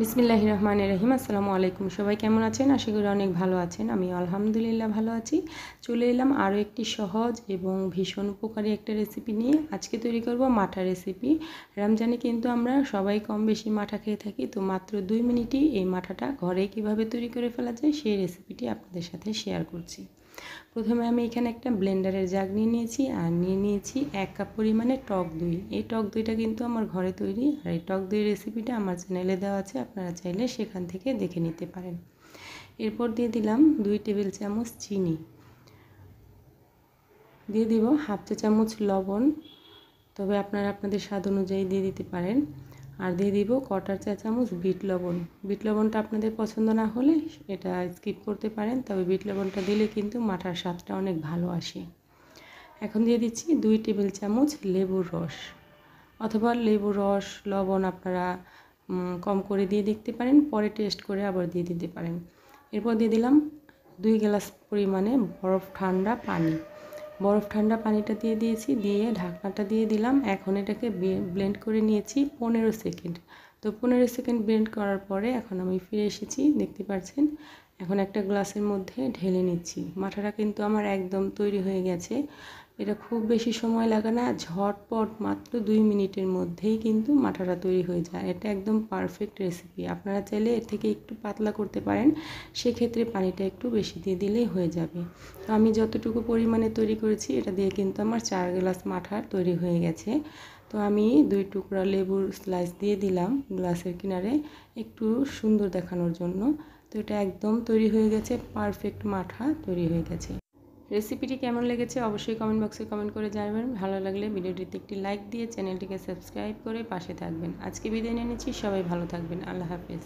বিসমিল্লাহ রহমান রহিম আসসালামু আলাইকুম সবাই কেমন আছেন আশা করি অনেক ভালো আছেন আমি আলহামদুলিল্লাহ ভালো আছি চলে এলাম আরও একটি সহজ এবং ভীষণ উপকারী একটা রেসিপি নিয়ে আজকে তৈরি করব মাঠা রেসিপি রমজানে কিন্তু আমরা সবাই কম বেশি মাঠা খেয়ে থাকি তো মাত্র দুই মিনিটই এই মাঠাটা ঘরে কিভাবে তৈরি করে ফেলা যায় সেই রেসিপিটি আপনাদের সাথে শেয়ার করছি প্রথমে আমি এখানে একটা ব্লেন্ডারের জাগ নিয়ে নিয়েছি আর নিয়ে নিয়েছি এক কাপ পরিমাণে টক দই এই টক দইটা কিন্তু আমার ঘরে তৈরি আর এই টক দইয়ের রেসিপিটা আমার চ্যানেলে দেওয়া আছে আপনারা চাইলে সেখান থেকে দেখে নিতে পারেন এরপর দিয়ে দিলাম দুই টেবিল চামচ চিনি দিয়ে দিব হাফ চা চামচ লবণ তবে আপনারা আপনাদের স্বাদ অনুযায়ী দিয়ে দিতে পারেন আর দিয়ে দিব কটার চা চামচ বিট লবণ বিট লবণটা আপনাদের পছন্দ না হলে এটা স্কিপ করতে পারেন তবে বিট লবণটা দিলে কিন্তু মাঠার স্বাদটা অনেক ভালো আসে এখন দিয়ে দিচ্ছি দুই টেবিল চামচ লেবুর রস অথবা লেবুর রস লবণ আপনারা কম করে দিয়ে দেখতে পারেন পরে টেস্ট করে আবার দিয়ে দিতে পারেন এরপর দিয়ে দিলাম দুই গ্লাস পরিমাণে বরফ ঠান্ডা পানি বরফ ঠান্ডা পানিটা দিয়ে দিয়েছি দিয়ে ঢাকনাটা দিয়ে দিলাম এখন এটাকে ব্লেন্ড করে নিয়েছি পনেরো সেকেন্ড তো পনেরো সেকেন্ড ব্লেন্ড করার পরে এখন আমি ফিরে এসেছি দেখতে পাচ্ছেন এখন একটা গ্লাসের মধ্যে ঢেলে নিচ্ছি মাথাটা কিন্তু আমার একদম তৈরি হয়ে গেছে এটা খুব বেশি সময় লাগে না ঝটপট মাত্র দুই মিনিটের মধ্যেই কিন্তু মাঠাটা তৈরি হয়ে যায় এটা একদম পারফেক্ট রেসিপি আপনারা চাইলে এর থেকে একটু পাতলা করতে পারেন সেক্ষেত্রে পানিটা একটু বেশি দিয়ে দিলেই হয়ে যাবে তো আমি যতটুকু পরিমাণে তৈরি করেছি এটা দিয়ে কিন্তু আমার চার গ্লাস মাঠার তৈরি হয়ে গেছে তো আমি দুই টুকরা লেবুর স্লাইস দিয়ে দিলাম গ্লাসের কিনারে একটু সুন্দর দেখানোর জন্য তো এটা একদম তৈরি হয়ে গেছে পারফেক্ট মাঠা তৈরি হয়ে গেছে রেসিপিটি কেমন লেগেছে অবশ্যই কমেন্ট বক্সে কমেন্ট করে জানাবেন ভালো লাগলে ভিডিওটিতে একটি লাইক দিয়ে চ্যানেলটিকে সাবস্ক্রাইব করে পাশে থাকবেন আজকে বিদায় নিয়ে নিচ্ছি সবাই ভালো থাকবেন আল্লাহ হাফেজ